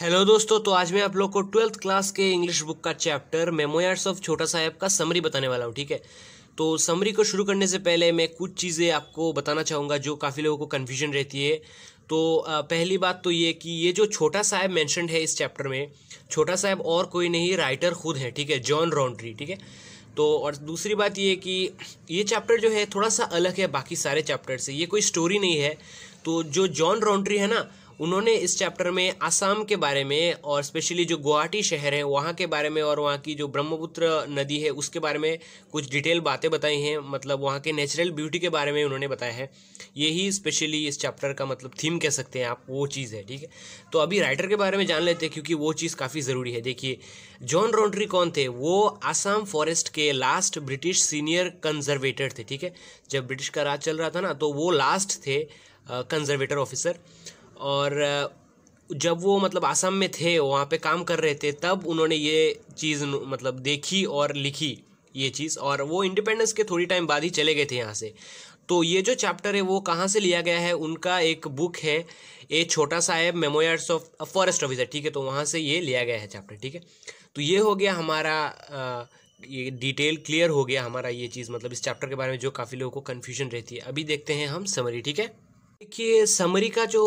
hello दोस्तों तो आज मैं आप लोग को ट्वेल्थ क्लास के इंग्लिश बुक का chapter memoirs of Chota Sahib का समरी बताने वाला हूँ ठीक है तो समरी को शुरू करने से पहले मैं कुछ चीज़ें आपको बताना चाहूँगा जो काफ़ी लोगों को कन्फ्यूजन रहती है तो पहली बात तो ये कि ये जो छोटा साहेब मैंशनड है इस चैप्टर में छोटा साहेब और कोई नहीं राइटर खुद है ठीक है जॉन रॉन्ड्री ठीक है तो और दूसरी बात ये कि ये चैप्टर जो है थोड़ा सा अलग है बाकी सारे चैप्टर से ये कोई स्टोरी नहीं है तो जो जॉन रॉन्ड्री है ना उन्होंने इस चैप्टर में आसाम के बारे में और स्पेशली जो गुवाहाटी शहर है वहाँ के बारे में और वहाँ की जो ब्रह्मपुत्र नदी है उसके बारे में कुछ डिटेल बातें बताई हैं मतलब वहाँ के नेचुरल ब्यूटी के बारे में उन्होंने बताया है यही स्पेशली इस चैप्टर का मतलब थीम कह सकते हैं आप वो चीज़ है ठीक है तो अभी राइटर के बारे में जान लेते हैं क्योंकि वो चीज़ काफ़ी ज़रूरी है देखिए जॉन रोन्ट्री कौन थे वो आसाम फॉरेस्ट के लास्ट ब्रिटिश सीनियर कंजर्वेटर थे ठीक है जब ब्रिटिश का राज चल रहा था ना तो वो लास्ट थे कंजर्वेटर ऑफिसर और जब वो मतलब असम में थे वहाँ पे काम कर रहे थे तब उन्होंने ये चीज़ मतलब देखी और लिखी ये चीज़ और वो इंडिपेंडेंस के थोड़ी टाइम बाद ही चले गए थे यहाँ से तो ये जो चैप्टर है वो कहाँ से लिया गया है उनका एक बुक है ए छोटा सा है memoirs of a forest officer ठीक है तो वहाँ से ये लिया गया है चैप्टर ठीक है तो ये हो गया हमारा आ, ये डिटेल क्लियर हो गया हमारा ये चीज़ मतलब इस चैप्टर के बारे में जो काफ़ी लोगों को कन्फ्यूजन रहती है अभी देखते हैं हम समरी ठीक है देखिए समरी का जो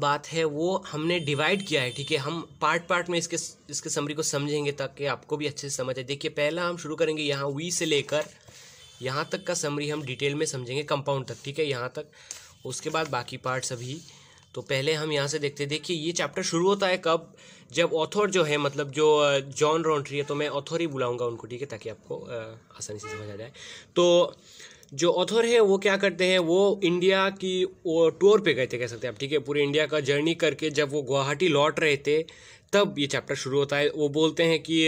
बात है वो हमने डिवाइड किया है ठीक है हम पार्ट पार्ट में इसके इसके समरी को समझेंगे ताकि आपको भी अच्छे से समझ आए देखिए पहला हम शुरू करेंगे यहाँ वी से लेकर यहाँ तक का समरी हम डिटेल में समझेंगे कंपाउंड तक ठीक है यहाँ तक उसके बाद बाकी पार्ट सभी तो पहले हम यहाँ से देखते देखिए ये चैप्टर शुरू होता है कब जब ऑथर जो है मतलब जो जॉन रॉन्ट्री है तो मैं ऑथर ही बुलाऊंगा उनको ठीक है ताकि आपको आसानी से समझ आ जाए तो जो ऑथर है वो क्या करते हैं वो इंडिया की वो टूर पे गए थे कह सकते हैं आप ठीक है पूरे इंडिया का जर्नी करके जब वो गुवाहाटी लौट रहे थे तब ये चैप्टर शुरू होता है वो बोलते हैं कि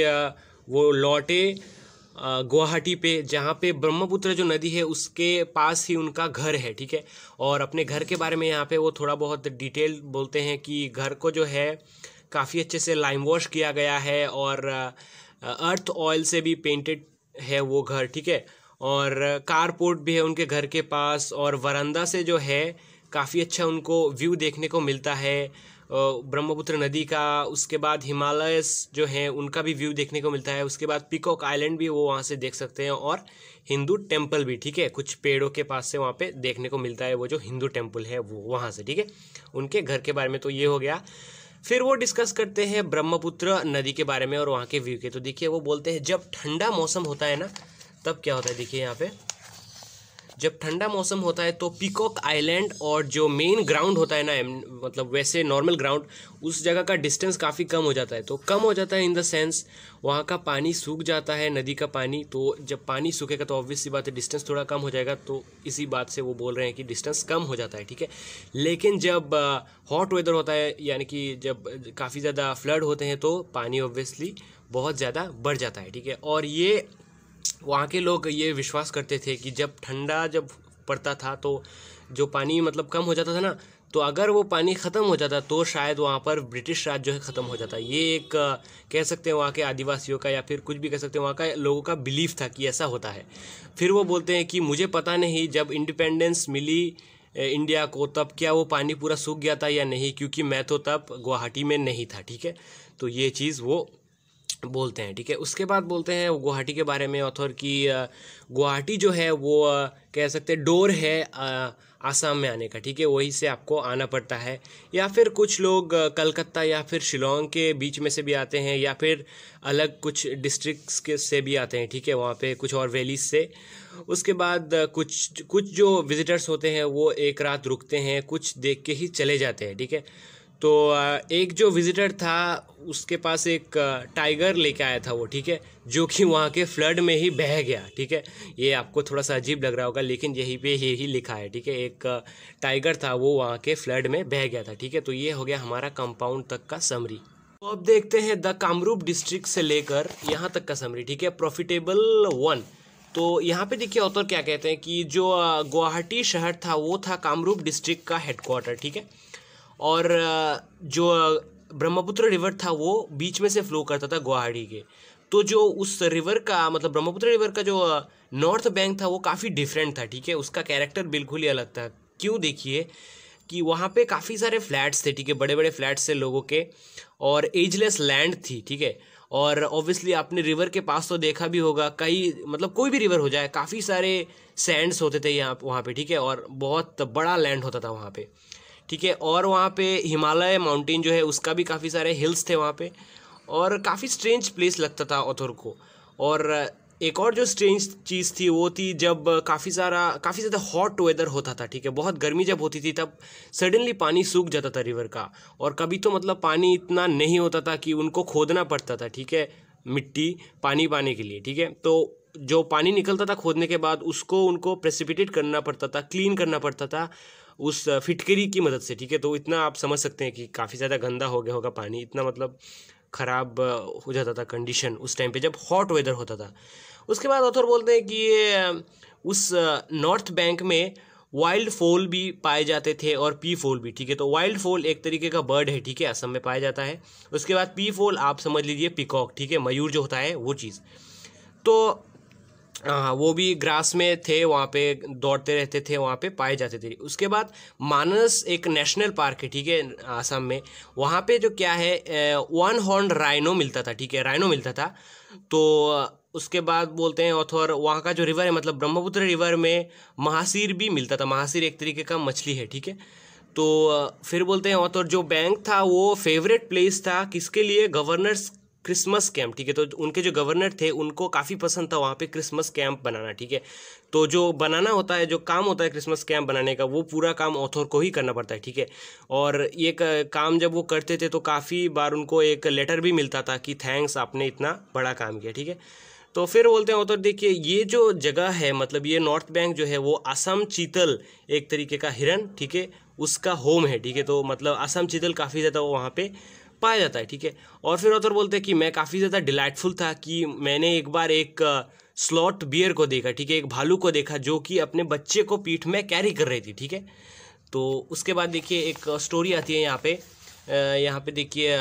वो लौटे गुवाहाटी पे जहाँ पे ब्रह्मपुत्र जो नदी है उसके पास ही उनका घर है ठीक है और अपने घर के बारे में यहाँ पे वो थोड़ा बहुत डिटेल बोलते हैं कि घर को जो है काफ़ी अच्छे से लाइम वॉश किया गया है और अर्थ ऑयल से भी पेंटेड है वो घर ठीक है और कारपोर्ट भी है उनके घर के पास और वरंदा से जो है काफ़ी अच्छा उनको व्यू देखने को मिलता है ब्रह्मपुत्र नदी का उसके बाद हिमालयस जो है उनका भी व्यू देखने को मिलता है उसके बाद पिकॉक आइलैंड भी वो वहाँ से देख सकते हैं और हिंदू टेम्पल भी ठीक है कुछ पेड़ों के पास से वहाँ पे देखने को मिलता है वो जो हिंदू टेम्पल है वो वहाँ से ठीक है उनके घर के बारे में तो ये हो गया फिर वो डिस्कस करते हैं ब्रह्मपुत्र नदी के बारे में और वहाँ के व्यू के तो देखिए वो बोलते हैं जब ठंडा मौसम होता है ना तब क्या होता है देखिए यहाँ पे जब ठंडा मौसम होता है तो पिकॉक आइलैंड और जो मेन ग्राउंड होता है ना मतलब वैसे नॉर्मल ग्राउंड उस जगह का डिस्टेंस काफ़ी कम हो जाता है तो कम हो जाता है इन द सेंस वहाँ का पानी सूख जाता है नदी का पानी तो जब पानी सूखेगा तो ऑब्वियस सी बात है डिस्टेंस थोड़ा कम हो जाएगा तो इसी बात से वो बोल रहे हैं कि डिस्टेंस कम हो जाता है ठीक है लेकिन जब हॉट वेदर होता है यानी कि जब काफ़ी ज़्यादा फ्लड होते हैं तो पानी ऑब्वियसली बहुत ज़्यादा बढ़ जाता है ठीक है और ये वहाँ के लोग ये विश्वास करते थे कि जब ठंडा जब पड़ता था तो जो पानी मतलब कम हो जाता था ना तो अगर वो पानी ख़त्म हो जाता तो शायद वहाँ पर ब्रिटिश राज जो है ख़त्म हो जाता ये एक कह सकते हैं वहाँ के आदिवासियों का या फिर कुछ भी कह सकते हैं वहाँ का लोगों का बिलीफ था कि ऐसा होता है फिर वो बोलते हैं कि मुझे पता नहीं जब इंडिपेंडेंस मिली इंडिया को तब क्या वो पानी पूरा सूख गया था या नहीं क्योंकि मैं तो तब गुवाहाटी में नहीं था ठीक है तो ये चीज़ वो बोलते हैं ठीक है उसके बाद बोलते हैं गुवाहाटी के बारे में ऑथर की गुवाहाटी जो है वो कह सकते हैं डोर है आसाम में आने का ठीक है वहीं से आपको आना पड़ता है या फिर कुछ लोग कलकत्ता या फिर शिलोंग के बीच में से भी आते हैं या फिर अलग कुछ डिस्ट्रिक्ट्स के से भी आते हैं ठीक है वहाँ पे कुछ और वैलीज से उसके बाद कुछ कुछ जो विजिटर्स होते हैं वो एक रात रुकते हैं कुछ देख के ही चले जाते हैं ठीक है तो एक जो विज़िटर था उसके पास एक टाइगर लेके आया था वो ठीक है जो कि वहाँ के फ्लड में ही बह गया ठीक है ये आपको थोड़ा सा अजीब लग रहा होगा लेकिन यहीं पे यही लिखा है ठीक है एक टाइगर था वो वहाँ के फ्लड में बह गया था ठीक है तो ये हो गया हमारा कंपाउंड तक का समरी तो अब देखते हैं द कामरूप डिस्ट्रिक्ट से लेकर यहाँ तक का समरी ठीक है प्रॉफिटेबल वन तो यहाँ पे देखिए ऑथर क्या कहते हैं कि जो गुवाहाटी शहर था वो था कामरूप डिस्ट्रिक्ट का हेडक्वार्टर ठीक है और जो ब्रह्मपुत्र रिवर था वो बीच में से फ्लो करता था गुवाहाटी के तो जो उस रिवर का मतलब ब्रह्मपुत्र रिवर का जो नॉर्थ बैंक था वो काफ़ी डिफरेंट था ठीक है उसका कैरेक्टर बिल्कुल ही अलग था क्यों देखिए कि वहाँ पे काफ़ी सारे फ्लैट्स थे ठीक है बड़े बड़े फ्लैट्स थे लोगों के और एजलेस लैंड थी ठीक है और ऑब्वियसली आपने रिवर के पास तो देखा भी होगा कई मतलब कोई भी रिवर हो जाए काफ़ी सारे सैंड्स होते थे यहाँ वहाँ पे ठीक है और बहुत बड़ा लैंड होता था वहाँ पे ठीक है और वहाँ पे हिमालय माउंटेन जो है उसका भी काफ़ी सारे हिल्स थे वहाँ पे और काफ़ी स्ट्रेंज प्लेस लगता था ऑथर को और एक और जो स्ट्रेंज चीज़ थी वो थी जब काफ़ी सारा काफ़ी ज़्यादा हॉट वेदर होता था ठीक है बहुत गर्मी जब होती थी तब सडनली पानी सूख जाता था रिवर का और कभी तो मतलब पानी इतना नहीं होता था कि उनको खोदना पड़ता था ठीक है मिट्टी पानी पाने के लिए ठीक है तो जो पानी निकलता था खोदने के बाद उसको उनको प्रेसिपिटेट करना पड़ता था क्लीन करना पड़ता था उस फिटकरी की मदद से ठीक है तो इतना आप समझ सकते हैं कि काफ़ी ज़्यादा गंदा हो गया होगा पानी इतना मतलब ख़राब हो जाता था कंडीशन उस टाइम पे जब हॉट वेदर होता था उसके बाद ऑथर बोलते हैं कि ये उस नॉर्थ बैंक में वाइल्ड फोल भी पाए जाते थे और पी फोल भी ठीक है तो वाइल्ड फोल एक तरीके का बर्ड है ठीक है असम में पाया जाता है उसके बाद पी फोल आप समझ लीजिए पिकॉक ठीक है मयूर जो होता है वो चीज़ तो आ, हाँ, वो भी ग्रास में थे वहाँ पे दौड़ते रहते थे वहाँ पे पाए जाते थे उसके बाद मानस एक नेशनल पार्क है ठीक है आसाम में वहाँ पे जो क्या है वन हॉर्न राइनो मिलता था ठीक है राइनो मिलता था तो उसके बाद बोलते हैं ऑथर वहाँ का जो रिवर है मतलब ब्रह्मपुत्र रिवर में महासीर भी मिलता था महासीर एक तरीके का मछली है ठीक है तो फिर बोलते हैं ऑथर जो बैंक था वो फेवरेट प्लेस था किसके लिए गवर्नर्स क्रिसमस कैंप ठीक है तो उनके जो गवर्नर थे उनको काफ़ी पसंद था वहाँ पे क्रिसमस कैंप बनाना ठीक है तो जो बनाना होता है जो काम होता है क्रिसमस कैंप बनाने का वो पूरा काम ऑथर को ही करना पड़ता है ठीक है और ये काम जब वो करते थे तो काफ़ी बार उनको एक लेटर भी मिलता था कि थैंक्स आपने इतना बड़ा काम किया ठीक है तो फिर बोलते हैं ऑथर देखिए ये जो जगह है मतलब ये नॉर्थ बैंक जो है वो असम चीतल एक तरीके का हिरन ठीक है उसका होम है ठीक है तो मतलब असम चीतल काफ़ी ज़्यादा वहाँ पर पाया जाता है ठीक है और फिर ऑथर बोलते हैं कि मैं काफ़ी ज़्यादा डिलाइटफुल था कि मैंने एक बार एक स्लॉट बियर को देखा ठीक है एक भालू को देखा जो कि अपने बच्चे को पीठ में कैरी कर रही थी ठीक है तो उसके बाद देखिए एक स्टोरी आती है यहाँ पे यहाँ पे देखिए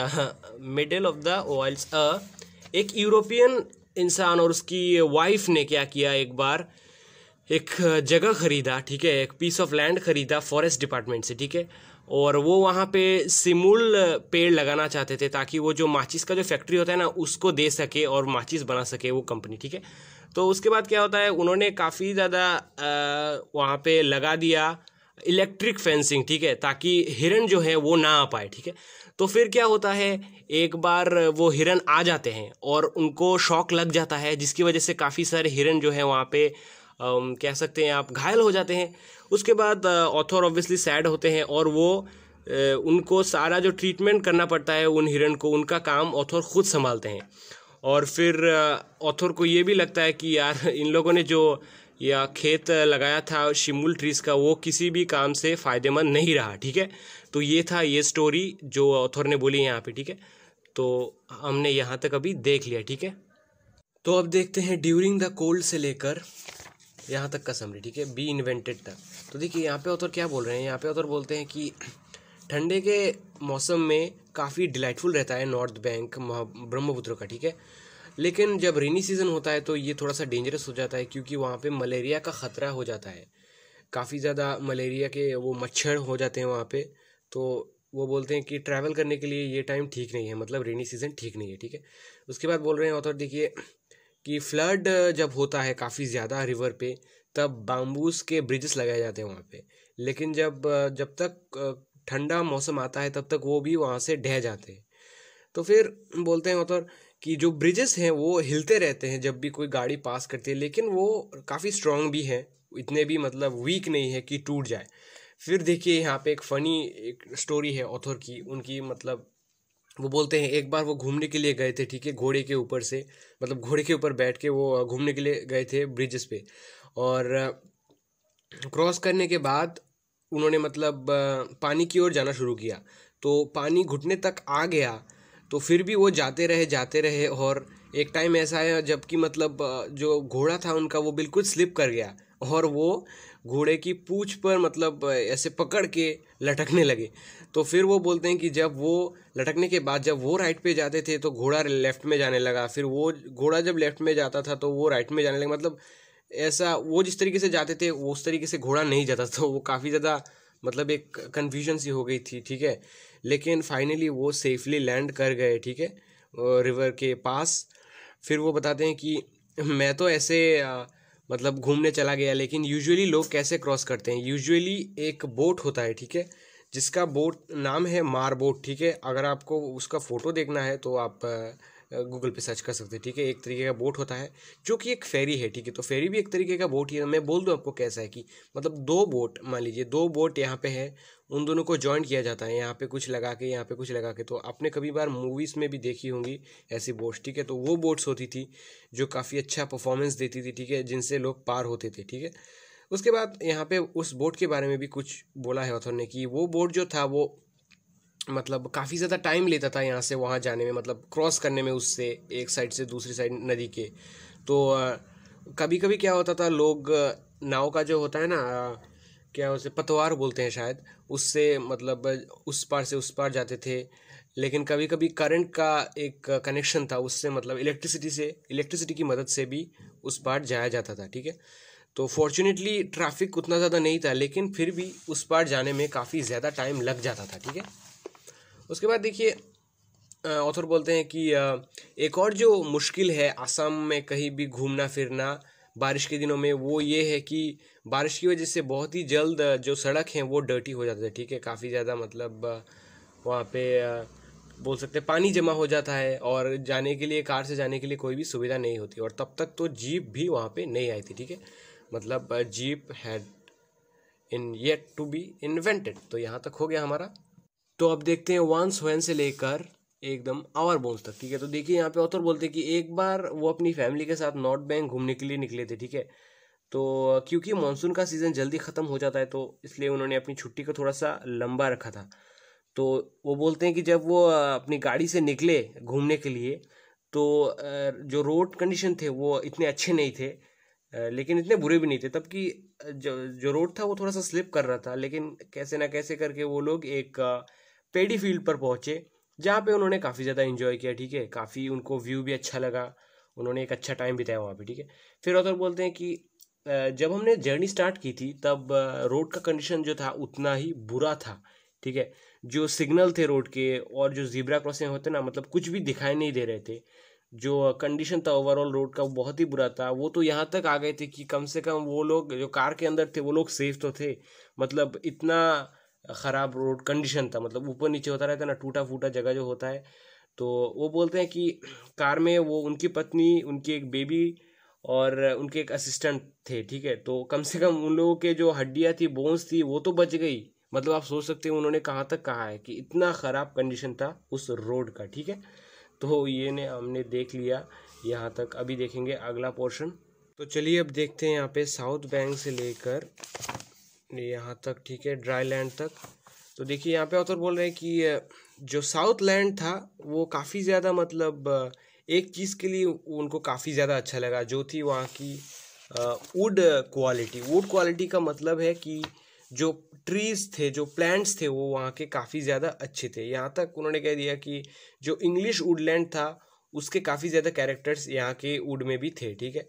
middle of the oils a एक यूरोपियन इंसान और उसकी वाइफ ने क्या किया एक बार एक जगह खरीदा ठीक है एक पीस ऑफ लैंड खरीदा फॉरेस्ट डिपार्टमेंट से ठीक है और वो वहाँ पे सिमुल पेड़ लगाना चाहते थे ताकि वो जो माचिस का जो फैक्ट्री होता है ना उसको दे सके और माचिस बना सके वो कंपनी ठीक है तो उसके बाद क्या होता है उन्होंने काफ़ी ज़्यादा वहाँ पे लगा दिया इलेक्ट्रिक फेंसिंग ठीक है ताकि हिरन जो है वो ना आ पाए ठीक है तो फिर क्या होता है एक बार वो हिरन आ जाते हैं और उनको शौक लग जाता है जिसकी वजह से काफ़ी सारे हिरन जो है वहाँ पर कह सकते हैं आप घायल हो जाते हैं उसके बाद ऑथर ऑब्वियसली सैड होते हैं और वो उनको सारा जो ट्रीटमेंट करना पड़ता है उन हिरण को उनका काम ऑथर खुद संभालते हैं और फिर ऑथर को ये भी लगता है कि यार इन लोगों ने जो या खेत लगाया था शिमुल ट्रीज का वो किसी भी काम से फ़ायदेमंद नहीं रहा ठीक है तो ये था ये स्टोरी जो ऑथर ने बोली है यहाँ पे ठीक है तो हमने यहाँ तक अभी देख लिया ठीक है तो अब देखते हैं ड्यूरिंग द कोल्ड से लेकर यहाँ तक का समरी ठीक है बी इन्वेंटेड तक तो देखिए यहाँ पे ऑथर क्या बोल रहे हैं यहाँ पे ऑथर बोलते हैं कि ठंडे के मौसम में काफ़ी डिलाइटफुल रहता है नॉर्थ बैंक ब्रह्मपुत्र का ठीक है लेकिन जब रेनी सीज़न होता है तो ये थोड़ा सा डेंजरस हो जाता है क्योंकि वहाँ पर मलेरिया का ख़तरा हो जाता है काफ़ी ज़्यादा मलेरिया के वो मच्छर हो जाते हैं वहाँ पर तो वो बोलते हैं कि ट्रैवल करने के लिए ये टाइम ठीक नहीं है मतलब रेनी सीज़न ठीक नहीं है ठीक है उसके बाद बोल रहे हैं ऑथर देखिए कि फ्लड जब होता है काफ़ी ज़्यादा रिवर पे तब बाम्बूस के ब्रिजेस लगाए जाते हैं वहाँ पे लेकिन जब जब तक ठंडा मौसम आता है तब तक वो भी वहाँ से ढह जाते हैं तो फिर बोलते हैं ऑथर कि जो ब्रिजेस हैं वो हिलते रहते हैं जब भी कोई गाड़ी पास करती है लेकिन वो काफ़ी स्ट्रॉन्ग भी हैं इतने भी मतलब वीक नहीं है कि टूट जाए फिर देखिए यहाँ पे एक फ़नी एक स्टोरी है ऑथर की उनकी मतलब वो बोलते हैं एक बार वो घूमने के लिए गए थे ठीक है घोड़े के ऊपर से मतलब घोड़े के ऊपर बैठ के वो घूमने के लिए गए थे ब्रिजेस पे और क्रॉस करने के बाद उन्होंने मतलब पानी की ओर जाना शुरू किया तो पानी घुटने तक आ गया तो फिर भी वो जाते रहे जाते रहे और एक टाइम ऐसा आया जबकि मतलब जो घोड़ा था उनका वो बिल्कुल स्लिप कर गया और वो घोड़े की पूछ पर मतलब ऐसे पकड़ के लटकने लगे तो फिर वो बोलते हैं कि जब वो लटकने के बाद जब वो राइट पे जाते थे तो घोड़ा लेफ्ट में जाने लगा फिर वो घोड़ा जब लेफ्ट में जाता था तो वो राइट में जाने लगा मतलब ऐसा वो जिस तरीके से जाते थे वो उस तरीके से घोड़ा नहीं जाता था तो वो काफ़ी ज़्यादा मतलब एक कन्फ्यूजन सी हो गई थी ठीक है लेकिन फाइनली वो सेफली लैंड कर गए ठीक है रिवर के पास फिर वो बताते हैं कि मैं तो ऐसे मतलब घूमने चला गया लेकिन यूजुअली लोग कैसे क्रॉस करते हैं यूजुअली एक बोट होता है ठीक है जिसका बोट नाम है मार बोट ठीक है अगर आपको उसका फ़ोटो देखना है तो आप गूगल पे सर्च कर सकते हैं ठीक है एक तरीके का बोट होता है जो कि एक फेरी है ठीक है तो फेरी भी एक तरीके का बोट ही है मैं बोल दूँ आपको कैसा है कि मतलब दो बोट मान लीजिए दो बोट यहाँ पे है उन दोनों को जॉइन किया जाता है यहाँ पे कुछ लगा के यहाँ पे कुछ लगा के तो आपने कभी बार मूवीज़ में भी देखी होंगी ऐसी बोट्स ठीक है तो वो बोट्स होती थी जो काफ़ी अच्छा परफॉर्मेंस देती थी ठीक है जिनसे लोग पार होते थे ठीक है उसके बाद यहाँ पे उस बोट के बारे में भी कुछ बोला है ऑथर ने कि वो बोट जो था वो मतलब काफ़ी ज़्यादा टाइम लेता था यहाँ से वहाँ जाने में मतलब क्रॉस करने में उससे एक साइड से दूसरी साइड नदी के तो कभी कभी क्या होता था लोग नाव का जो होता है ना क्या उसे पतवार बोलते हैं शायद उससे मतलब उस पार से उस पार जाते थे लेकिन कभी कभी करंट का एक कनेक्शन था उससे मतलब इलेक्ट्रिसिटी से इलेक्ट्रिसिटी की मदद से भी उस पार जाया जाता था ठीक है तो फॉर्चुनेटली ट्रैफिक उतना ज़्यादा नहीं था लेकिन फिर भी उस पार जाने में काफ़ी ज़्यादा टाइम लग जाता था ठीक है उसके बाद देखिए ऑथर बोलते हैं कि एक और जो मुश्किल है असम में कहीं भी घूमना फिरना बारिश के दिनों में वो ये है कि बारिश की वजह से बहुत ही जल्द जो सड़क है वो डर्टी हो जाता है ठीक है काफ़ी ज़्यादा मतलब वहाँ पे बोल सकते हैं पानी जमा हो जाता है और जाने के लिए कार से जाने के लिए कोई भी सुविधा नहीं होती और तब तक तो जीप भी वहाँ पे नहीं आई थी ठीक है मतलब jeep had in yet to be invented तो यहाँ तक हो गया हमारा तो अब देखते हैं वंस वैन से लेकर एकदम आवर बोल तक ठीक है तो देखिए यहाँ पे ऑथर बोलते हैं कि एक बार वो अपनी फैमिली के साथ नॉर्थ बैंक घूमने के लिए निकले थे ठीक है तो क्योंकि मानसून का सीज़न जल्दी ख़त्म हो जाता है तो इसलिए उन्होंने अपनी छुट्टी को थोड़ा सा लंबा रखा था तो वो बोलते हैं कि जब वो अपनी गाड़ी से निकले घूमने के लिए तो जो रोड कंडीशन थे वो इतने अच्छे नहीं थे लेकिन इतने बुरे भी नहीं थे तब कि जो जो रोड था वो थोड़ा सा स्लिप कर रहा था लेकिन कैसे ना कैसे करके वो लोग एक पेडी फील्ड पर पहुंचे जहाँ पे उन्होंने काफ़ी ज़्यादा इन्जॉय किया ठीक है काफ़ी उनको व्यू भी अच्छा लगा उन्होंने एक अच्छा टाइम बिताया वहाँ पे ठीक है फिर ऑथर तो बोलते हैं कि जब हमने जर्नी स्टार्ट की थी तब रोड का कंडीशन जो था उतना ही बुरा था ठीक है जो सिग्नल थे रोड के और जो जीब्रा क्रॉसिंग होते ना मतलब कुछ भी दिखाई नहीं दे रहे थे जो कंडीशन था ओवरऑल रोड का बहुत ही बुरा था वो तो यहाँ तक आ गए थे कि कम से कम वो लोग जो कार के अंदर थे वो लोग सेफ तो थे मतलब इतना ख़राब रोड कंडीशन था मतलब ऊपर नीचे होता रहता है ना टूटा फूटा जगह जो होता है तो वो बोलते हैं कि कार में वो उनकी पत्नी उनकी एक बेबी और उनके एक असिस्टेंट थे ठीक है तो कम से कम उन लोगों के जो हड्डियाँ थी बोन्स थी वो तो बच गई मतलब आप सोच सकते हैं उन्होंने कहाँ तक कहा है कि इतना ख़राब कंडीशन था उस रोड का ठीक है तो ये ने हमने देख लिया यहाँ तक अभी देखेंगे अगला पोर्शन तो चलिए अब देखते हैं यहाँ पे साउथ बैंक से लेकर यहाँ तक ठीक है ड्राई लैंड तक तो देखिए यहाँ पे ऑथर बोल रहे हैं कि जो साउथ लैंड था वो काफ़ी ज़्यादा मतलब एक चीज़ के लिए उनको काफ़ी ज़्यादा अच्छा लगा जो थी वहाँ की वुड क्वालिटी वुड क्वालिटी का मतलब है कि जो ट्रीज थे जो प्लांट्स थे वो वहाँ के काफ़ी ज़्यादा अच्छे थे यहाँ तक उन्होंने कह दिया कि जो इंग्लिश वुडलैंड था उसके काफ़ी ज़्यादा कैरेक्टर्स यहाँ के वुड में भी थे ठीक है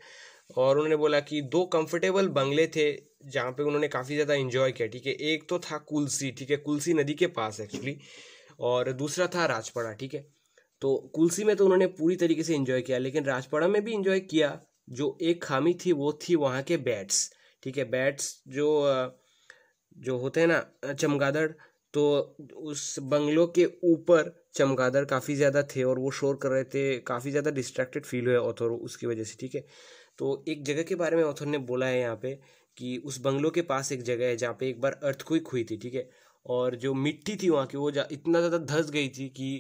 और उन्होंने बोला कि दो कंफर्टेबल बंगले थे जहाँ पे उन्होंने काफ़ी ज़्यादा इन्जॉय किया ठीक है एक तो था कुलसी ठीक है कुलसी नदी के पास एक्चुअली और दूसरा था राजपाड़ा ठीक है तो कुलसी में तो उन्होंने पूरी तरीके से इन्जॉय किया लेकिन राजपाड़ा में भी इन्जॉय किया जो एक खामी थी वो थी वहाँ के बैट्स ठीक है बैट्स जो जो होते हैं ना चमगादड़ तो उस बंगलों के ऊपर चमगादड़ काफ़ी ज़्यादा थे और वो शोर कर रहे थे काफ़ी ज़्यादा डिस्ट्रैक्टेड फील हुए और उसकी वजह से ठीक है तो एक जगह के बारे में ऑथर ने बोला है यहाँ पे कि उस बंगलों के पास एक जगह है जहाँ पे एक बार अर्थक्विक हुई थी ठीक है और जो मिट्टी थी वहाँ की वो इतना ज़्यादा धस गई थी कि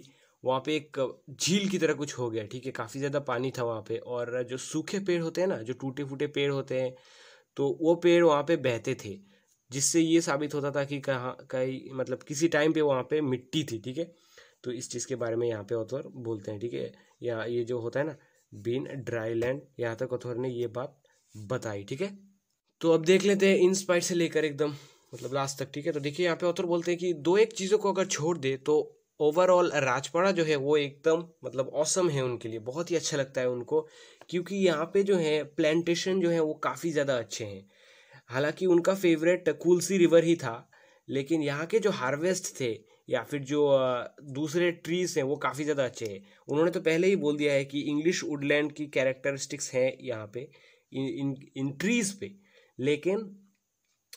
वहाँ पे एक झील की तरह कुछ हो गया ठीक है काफ़ी ज़्यादा पानी था वहाँ पे और जो सूखे पेड़ होते हैं ना जो टूटे फूटे पेड़ होते हैं तो वो पेड़ वहाँ पे बहते थे जिससे ये साबित होता था कि कहाँ कहीं मतलब किसी टाइम पे वहाँ पे मिट्टी थी ठीक है तो इस चीज़ के बारे में यहाँ पे ऑथर बोलते हैं ठीक है या ये जो होता है ना बीन ड्राई लैंड यहाँ तक अथॉर ने ये बात बताई ठीक है तो अब देख लेते हैं इंस्पायर से लेकर एकदम मतलब लास्ट तक ठीक है तो देखिए यहाँ पे ऑथर बोलते हैं कि दो एक चीज़ों को अगर छोड़ दे तो ओवरऑल राजपाड़ा जो है वो एकदम मतलब औसम है उनके लिए बहुत ही अच्छा लगता है उनको क्योंकि यहाँ पे जो है प्लांटेशन जो है वो काफ़ी ज़्यादा अच्छे हैं हालांकि उनका फेवरेट कुलसी रिवर ही था लेकिन यहाँ के जो हार्वेस्ट थे या फिर जो दूसरे ट्रीज़ हैं वो काफ़ी ज़्यादा अच्छे हैं उन्होंने तो पहले ही बोल दिया है कि इंग्लिश वुडलैंड की कैरेक्टरिस्टिक्स हैं यहाँ पे इन इन इन ट्रीज़ पे लेकिन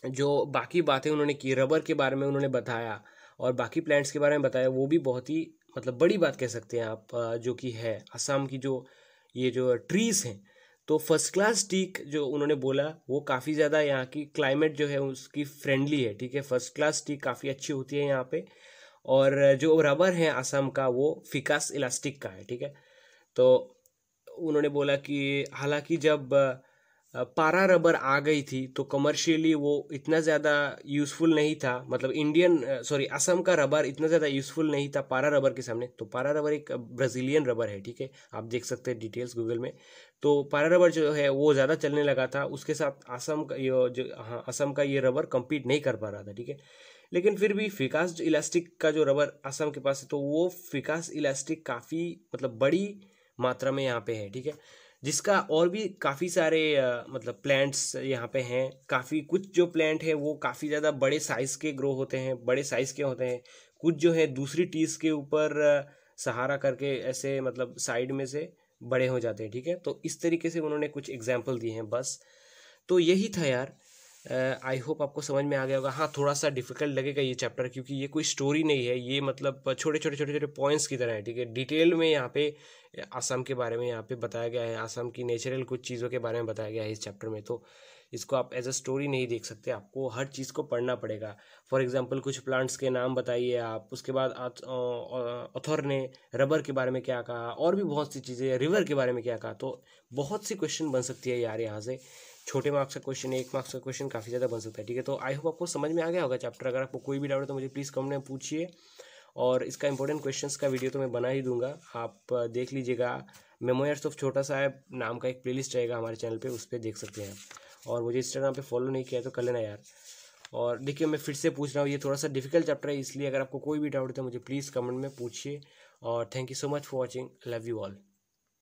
जो बाकी बातें उन्होंने की रबर के बारे में उन्होंने बताया और बाकी प्लांट्स के बारे में बताया वो भी बहुत ही मतलब बड़ी बात कह सकते हैं आप जो कि है असम की जो ये जो ट्रीज़ हैं तो फर्स्ट क्लास टीक जो उन्होंने बोला वो काफ़ी ज़्यादा यहाँ की क्लाइमेट जो है उसकी फ्रेंडली है ठीक है फर्स्ट क्लास टीक काफ़ी अच्छी होती है यहाँ पे और जो रबर है असम का वो फिकास इलास्टिक का है ठीक है तो उन्होंने बोला कि हालांकि जब पारा रबर आ गई थी तो कमर्शियली वो इतना ज़्यादा यूज़फुल नहीं था मतलब इंडियन सॉरी असम का रबर इतना ज़्यादा यूज़फुल नहीं था पारा रबर के सामने तो पारा रबर एक ब्राज़ीलियन रबर है ठीक है आप देख सकते हैं डिटेल्स गूगल में तो पारा रबर जो है वो ज़्यादा चलने लगा था उसके साथ असम का ये जो हाँ असम का ये रबर कम्पीट नहीं कर पा रहा था ठीक है लेकिन फिर भी फिकास इलास्टिक का जो रबर असम के पास है तो वो फिकास इलास्टिक काफ़ी मतलब बड़ी मात्रा में यहाँ पे है ठीक है जिसका और भी काफ़ी सारे मतलब प्लांट्स यहाँ पे हैं काफ़ी कुछ जो प्लांट है वो काफ़ी ज़्यादा बड़े साइज़ के ग्रो होते हैं बड़े साइज़ के होते हैं कुछ जो है दूसरी टीज के ऊपर सहारा करके ऐसे मतलब साइड में से बड़े हो जाते हैं ठीक है तो इस तरीके से उन्होंने कुछ एग्जाम्पल दिए हैं बस तो यही था यार आई होप आपको समझ में आ गया होगा हाँ थोड़ा सा डिफिकल्ट लगेगा ये चैप्टर क्योंकि ये कोई स्टोरी नहीं है ये मतलब छोटे छोटे छोटे छोटे पॉइंट्स की तरह है ठीक है डिटेल में यहाँ पे आसाम के बारे में यहाँ पे बताया गया है आसाम की नेचुरल कुछ चीज़ों के बारे में बताया गया है इस चैप्टर में तो इसको आप एज अ स्टोरी नहीं देख सकते आपको हर चीज़ को पढ़ना पड़ेगा फॉर एग्जाम्पल कुछ प्लांट्स के नाम बताइए आप उसके बाद ऑथर ने रबर के बारे में क्या कहा और भी बहुत सी चीज़ें रिवर के बारे में क्या कहा तो बहुत सी क्वेश्चन बन सकती है यार यहाँ से छोटे मार्क्स का क्वेश्चन एक मार्क्स का क्वेश्चन काफ़ी ज़्यादा बन सकता है ठीक है तो आई होप आपको समझ में आ गया होगा चैप्टर अगर आपको कोई भी डाउट है तो मुझे प्लीज़ कमेंट में पूछिए और इसका इंपॉर्टेंट क्वेश्चंस का वीडियो तो मैं बना ही दूंगा आप देख लीजिएगा मेमोयर्स ऑफ छोटा साहब नाम का एक प्लेलिस्ट रहेगा हमारे चैनल पे उस पर देख सकते हैं और मुझे इंस्टाग्राम पे फॉलो नहीं किया तो कर लेना यार और देखिए मैं फिर से पूछ रहा हूँ ये थोड़ा सा डिफिकल्ट चैप्टर है इसलिए अगर आपको कोई भी डाउट है तो मुझे प्लीज़ कमेंट में पूछिए और thank you so much for watching love you all